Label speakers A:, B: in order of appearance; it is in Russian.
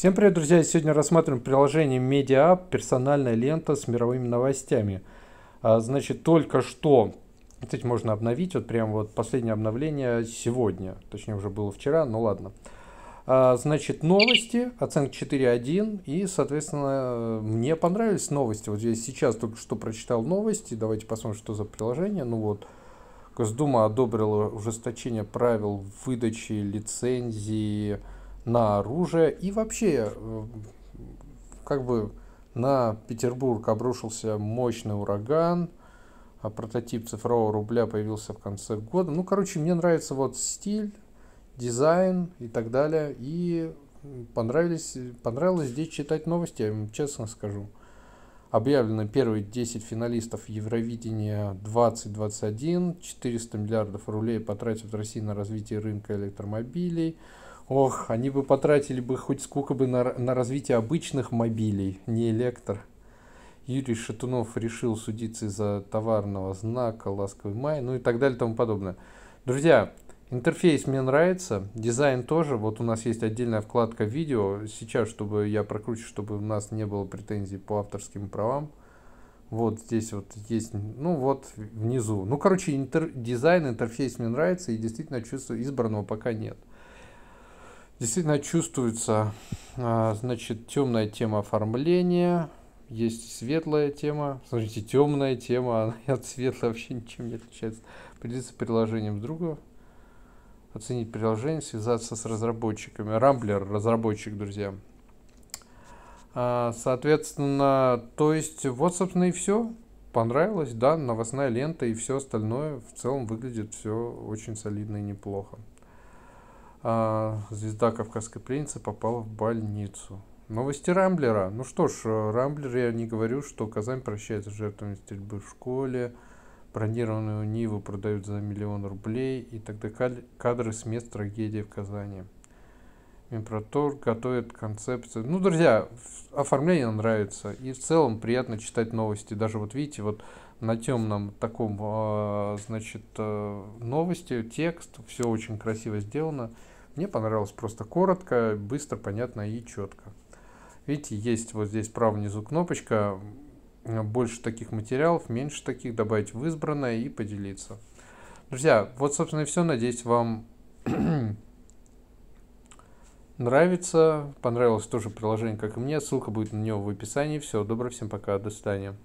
A: Всем привет, друзья! Сегодня рассматриваем приложение MediaApp, персональная лента с мировыми новостями. А, значит, только что, кстати, можно обновить, вот прям вот последнее обновление сегодня, точнее уже было вчера, но ну ладно. А, значит, новости, оценка 4.1, и, соответственно, мне понравились новости. Вот я сейчас только что прочитал новости, давайте посмотрим, что за приложение. Ну вот, Госдума одобрила ужесточение правил выдачи лицензии, на оружие и вообще э, как бы на Петербург обрушился мощный ураган, а прототип цифрового рубля появился в конце года. Ну, короче, мне нравится вот стиль, дизайн и так далее. И понравились, понравилось здесь читать новости, я вам честно скажу. Объявлены первые 10 финалистов Евровидения 2021. 400 миллиардов рублей потратит России на развитие рынка электромобилей. Ох, они бы потратили бы хоть сколько бы на, на развитие обычных мобилей, не электр. Юрий Шатунов решил судиться из-за товарного знака «Ласковый май», ну и так далее и тому подобное. Друзья, интерфейс мне нравится, дизайн тоже. Вот у нас есть отдельная вкладка «Видео». Сейчас, чтобы я прокручу, чтобы у нас не было претензий по авторским правам. Вот здесь вот есть, ну вот внизу. Ну, короче, интер, дизайн, интерфейс мне нравится, и действительно чувствую избранного пока нет. Действительно чувствуется, а, значит, темная тема оформления, есть светлая тема, смотрите, темная тема, она от светлой вообще ничем не отличается. Поделиться приложением друга, оценить приложение, связаться с разработчиками. Рамблер, разработчик, друзья. А, соответственно, то есть вот, собственно, и все. Понравилось, да, новостная лента и все остальное в целом выглядит все очень солидно и неплохо а, звезда Кавказской пленницы попала в больницу. Новости Рамблера. Ну что ж, э, Рамблер, я не говорю, что Казань прощается с жертвами стрельбы в школе, бронированную Ниву продают за миллион рублей, и тогда кадры с мест трагедии в Казани. Минпротор готовит концепцию. Ну, друзья, оформление нравится. И в целом приятно читать новости. Даже вот видите, вот на темном таком, а, значит, э, новости, текст, все очень красиво сделано. Мне понравилось просто коротко, быстро, понятно и четко. Видите, есть вот здесь справа внизу кнопочка «Больше таких материалов», «Меньше таких», «Добавить в избранное» и «Поделиться». Друзья, вот, собственно, и все. Надеюсь, вам нравится. Понравилось тоже приложение, как и мне. Ссылка будет на него в описании. Все, доброго всем пока, до свидания.